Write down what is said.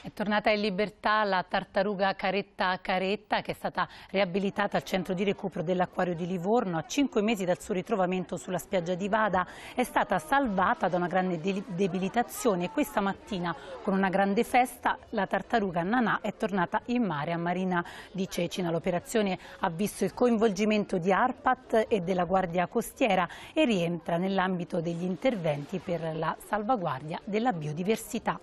È tornata in libertà la tartaruga Caretta Caretta che è stata riabilitata al centro di recupero dell'acquario di Livorno a cinque mesi dal suo ritrovamento sulla spiaggia di Vada è stata salvata da una grande debilitazione e questa mattina con una grande festa la tartaruga Nanà è tornata in mare a Marina di Cecina. L'operazione ha visto il coinvolgimento di ARPAT e della Guardia Costiera e rientra nell'ambito degli interventi per la salvaguardia della biodiversità.